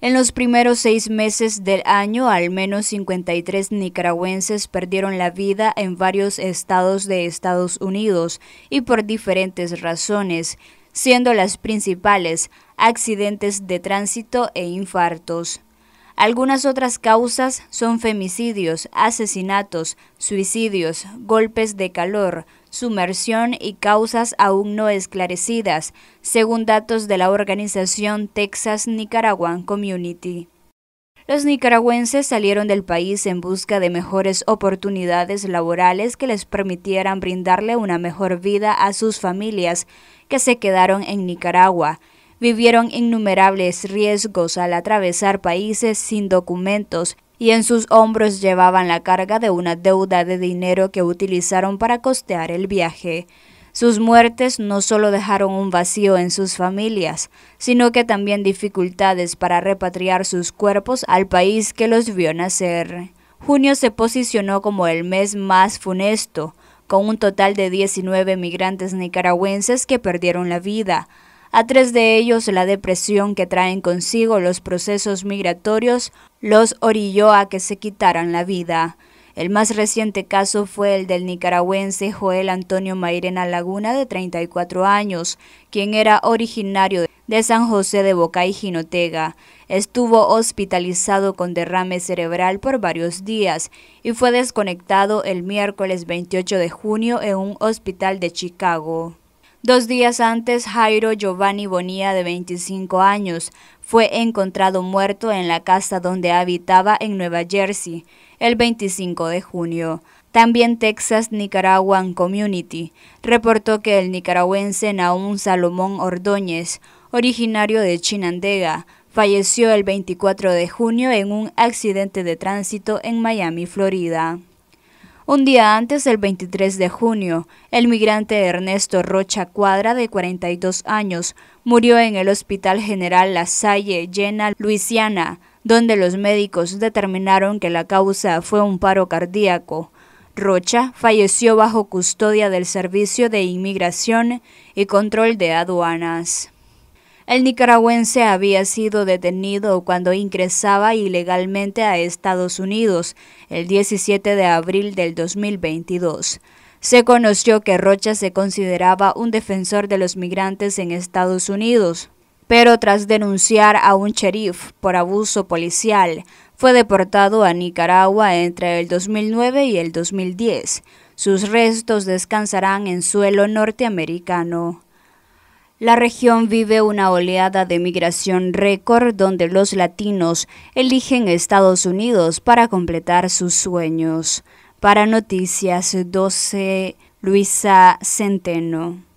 En los primeros seis meses del año, al menos 53 nicaragüenses perdieron la vida en varios estados de Estados Unidos y por diferentes razones, siendo las principales accidentes de tránsito e infartos. Algunas otras causas son femicidios, asesinatos, suicidios, golpes de calor, sumersión y causas aún no esclarecidas, según datos de la organización Texas Nicaraguan Community. Los nicaragüenses salieron del país en busca de mejores oportunidades laborales que les permitieran brindarle una mejor vida a sus familias que se quedaron en Nicaragua vivieron innumerables riesgos al atravesar países sin documentos y en sus hombros llevaban la carga de una deuda de dinero que utilizaron para costear el viaje. Sus muertes no solo dejaron un vacío en sus familias, sino que también dificultades para repatriar sus cuerpos al país que los vio nacer. Junio se posicionó como el mes más funesto, con un total de 19 migrantes nicaragüenses que perdieron la vida, a tres de ellos la depresión que traen consigo los procesos migratorios los orilló a que se quitaran la vida. El más reciente caso fue el del nicaragüense Joel Antonio Mairena Laguna, de 34 años, quien era originario de San José de Bocay, y Estuvo hospitalizado con derrame cerebral por varios días y fue desconectado el miércoles 28 de junio en un hospital de Chicago. Dos días antes, Jairo Giovanni Bonilla, de 25 años, fue encontrado muerto en la casa donde habitaba en Nueva Jersey el 25 de junio. También Texas Nicaraguan Community reportó que el nicaragüense Naum Salomón Ordóñez, originario de Chinandega, falleció el 24 de junio en un accidente de tránsito en Miami, Florida. Un día antes del 23 de junio, el migrante Ernesto Rocha Cuadra, de 42 años, murió en el Hospital General La Salle, Llena, Luisiana, donde los médicos determinaron que la causa fue un paro cardíaco. Rocha falleció bajo custodia del Servicio de Inmigración y Control de Aduanas. El nicaragüense había sido detenido cuando ingresaba ilegalmente a Estados Unidos el 17 de abril del 2022. Se conoció que Rocha se consideraba un defensor de los migrantes en Estados Unidos, pero tras denunciar a un sheriff por abuso policial, fue deportado a Nicaragua entre el 2009 y el 2010. Sus restos descansarán en suelo norteamericano. La región vive una oleada de migración récord donde los latinos eligen Estados Unidos para completar sus sueños. Para Noticias 12, Luisa Centeno.